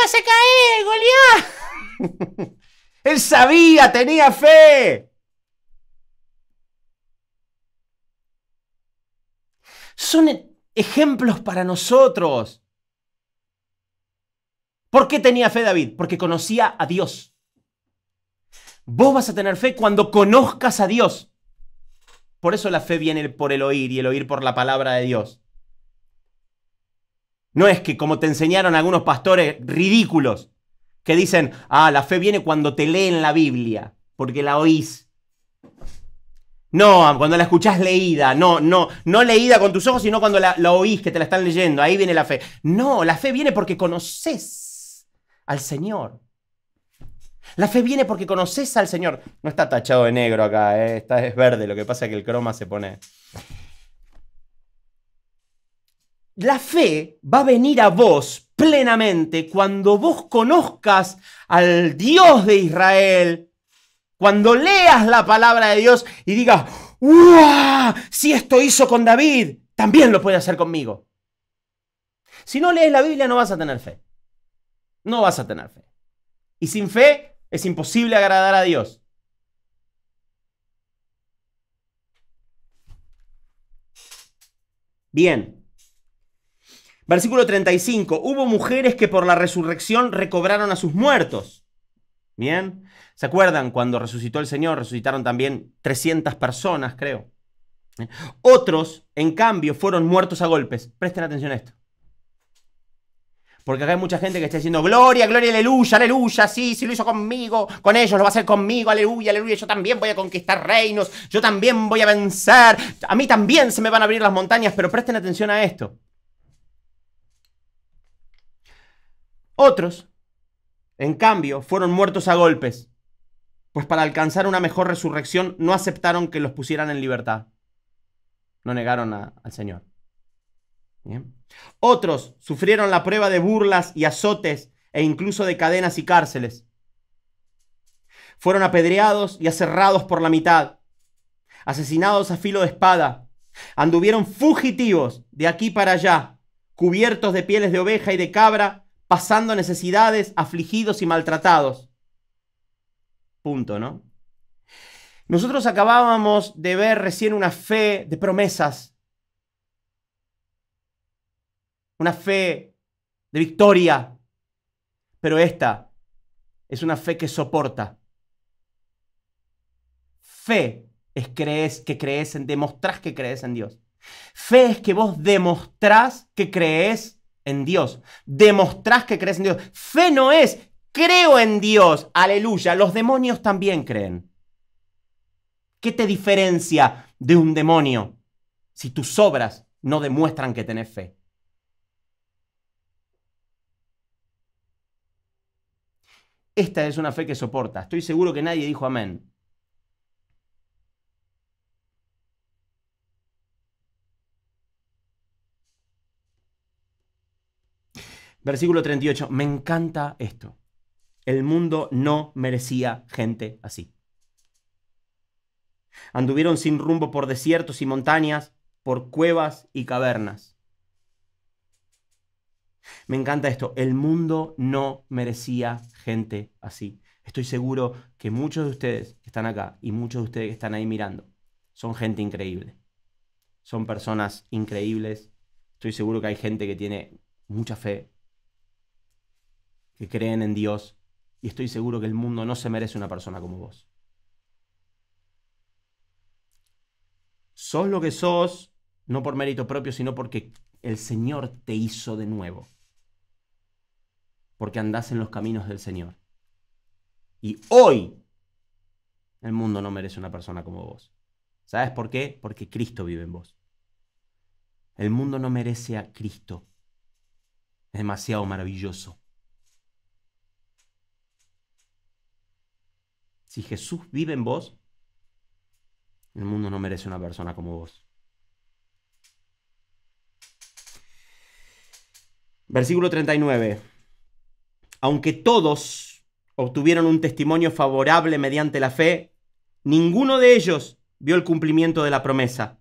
se cae, caer, Él sabía, tenía fe. Son e- ejemplos para nosotros. ¿Por qué tenía fe David? Porque conocía a Dios. Vos vas a tener fe cuando conozcas a Dios. Por eso la fe viene por el oír y el oír por la palabra de Dios. No es que como te enseñaron algunos pastores ridículos que dicen, ah, la fe viene cuando te leen la Biblia, porque la oís. No, cuando la escuchás leída, no, no, no leída con tus ojos, sino cuando la, oís, que te la están leyendo, ahí viene la fe. No, la fe viene porque conoces al Señor. La fe viene porque conoces al Señor. No está tachado de negro acá, ¿eh? es verde, lo que pasa es que el croma se pone la fe va a venir a vos plenamente cuando vos conozcas al Dios de Israel, cuando leas la palabra de Dios y digas, Si esto hizo con David, también lo puede hacer conmigo. Si no lees la Biblia no vas a tener fe. No vas a tener fe. Y sin fe es imposible agradar a Dios. Bien, Versículo 35. Hubo mujeres que por la resurrección recobraron a sus muertos. Bien. ¿Se acuerdan cuando resucitó el Señor? Resucitaron también 300 personas, creo. ¿Eh? Otros, en cambio, fueron muertos a golpes. Presten atención a esto. Porque acá hay mucha gente que está diciendo, gloria, gloria, aleluya, aleluya, sí, sí, lo hizo conmigo, con ellos lo va a hacer conmigo, aleluya, aleluya, yo también voy a conquistar reinos, yo también voy a vencer, a mí también se me van a abrir las montañas, pero presten atención a esto. Otros, en cambio, fueron muertos a golpes, pues para alcanzar una mejor resurrección no aceptaron que los pusieran en libertad. No negaron al Señor. Otros sufrieron la prueba de burlas y azotes e incluso de cadenas y cárceles. Fueron apedreados y aserrados por la mitad, asesinados a filo de espada. Anduvieron fugitivos de aquí para allá, cubiertos de pieles de oveja y de cabra pasando necesidades, afligidos y maltratados. Punto, ¿no? Nosotros acabábamos de ver recién una fe de promesas, una fe de victoria, pero esta es una fe que soporta. Fe es crees que crees en, demostrás que crees en Dios. Fe es que vos demostrás que crees en Dios. Demostrás que crees en Dios. Fe no es, creo en Dios. Aleluya. Los demonios también creen. ¿Qué te diferencia de un demonio si tus obras no demuestran que tenés fe? Esta es una fe que soporta. Estoy seguro que nadie dijo amén. Versículo 38, me encanta esto. El mundo no merecía gente así. Anduvieron sin rumbo por desiertos y montañas, por cuevas y cavernas. Me encanta esto, el mundo no merecía gente así. Estoy seguro que muchos de ustedes que están acá y muchos de ustedes que están ahí mirando son gente increíble. Son personas increíbles. Estoy seguro que hay gente que tiene mucha fe, que creen en Dios y estoy seguro que el mundo no se merece una persona como vos. Sos lo que sos, no por mérito propio, sino porque el Señor te hizo de nuevo. Porque andás en los caminos del Señor. Y hoy el mundo no merece una persona como vos. ¿Sabes por qué? Porque Cristo vive en vos. El mundo no merece a Cristo. Es demasiado maravilloso. Si Jesús vive en vos, el mundo no merece una persona como vos. Versículo 39. Aunque todos obtuvieron un testimonio favorable mediante la fe, ninguno de ellos vio el cumplimiento de la promesa.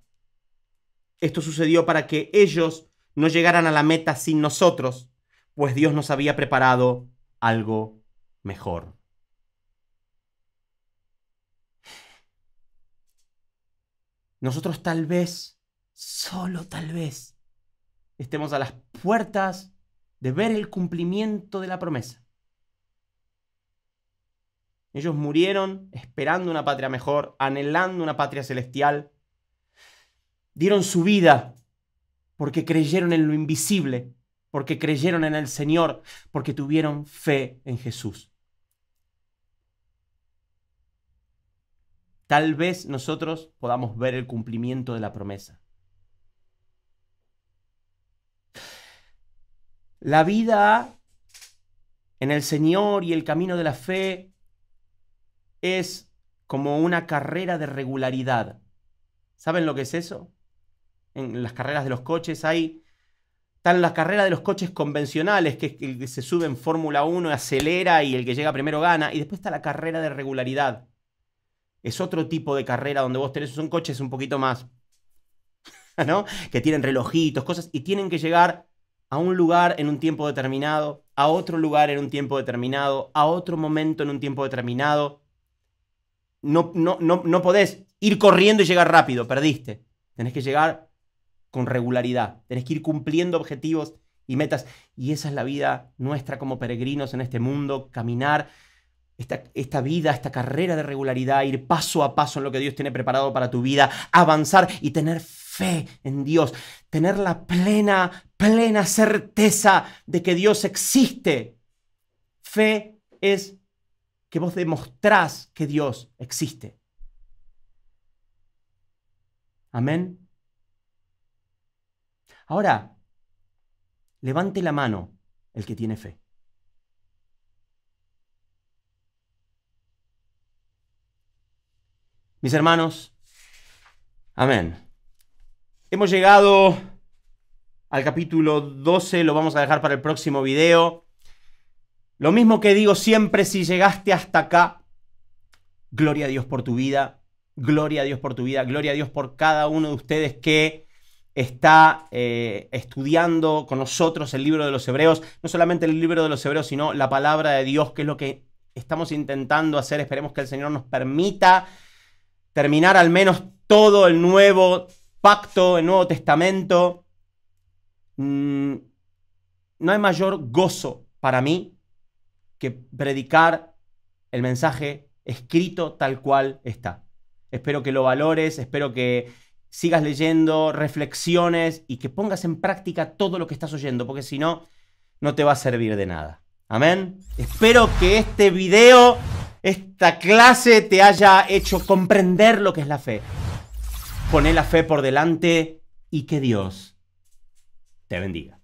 Esto sucedió para que ellos no llegaran a la meta sin nosotros, pues Dios nos había preparado algo mejor. nosotros tal vez, solo tal vez, estemos a las puertas de ver el cumplimiento de la promesa. Ellos murieron esperando una patria mejor, anhelando una patria celestial. Dieron su vida porque creyeron en lo invisible, porque creyeron en el Señor, porque tuvieron fe en Jesús. tal vez nosotros podamos ver el cumplimiento de la promesa. La vida en el Señor y el camino de la fe es como una carrera de regularidad. ¿Saben lo que es eso? En las carreras de los coches hay... Están las carreras de los coches convencionales, que, que se sube en Fórmula 1, acelera y el que llega primero gana. Y después está la carrera de regularidad es otro tipo de carrera donde vos tenés coche, es un poquito más, ¿no? Que tienen relojitos, cosas, y tienen que llegar a un lugar en un tiempo determinado, a otro lugar en un tiempo determinado, a otro momento en un tiempo determinado. No, no, no, no podés ir corriendo y llegar rápido, perdiste. Tenés que llegar con regularidad, tenés que ir cumpliendo objetivos y metas. Y esa es la vida nuestra como peregrinos en este mundo, caminar esta, vida, esta carrera de regularidad, ir paso a paso en lo que Dios tiene preparado para tu vida, avanzar y tener fe en Dios, tener la plena, plena certeza de que Dios existe. Fe es que vos demostrás que Dios existe. Amén. Ahora, levante la mano el que tiene fe. Mis hermanos, amén. Hemos llegado al capítulo 12, lo vamos a dejar para el próximo video. Lo mismo que digo siempre, si llegaste hasta acá, gloria a Dios por tu vida, gloria a Dios por tu vida, gloria a Dios por cada uno de ustedes que está eh, estudiando con nosotros el libro de los Hebreos, no solamente el libro de los Hebreos, sino la palabra de Dios, que es lo que estamos intentando hacer, esperemos que el Señor nos permita terminar al menos todo el nuevo pacto, el Nuevo Testamento, mm, no hay mayor gozo para mí que predicar el mensaje escrito tal cual está. Espero que lo valores, espero que sigas leyendo, reflexiones y que pongas en práctica todo lo que estás oyendo, porque si no, no te va a servir de nada. Amén. Espero que este video esta clase te haya hecho comprender lo que es la fe. Poné la fe por delante y que Dios te bendiga.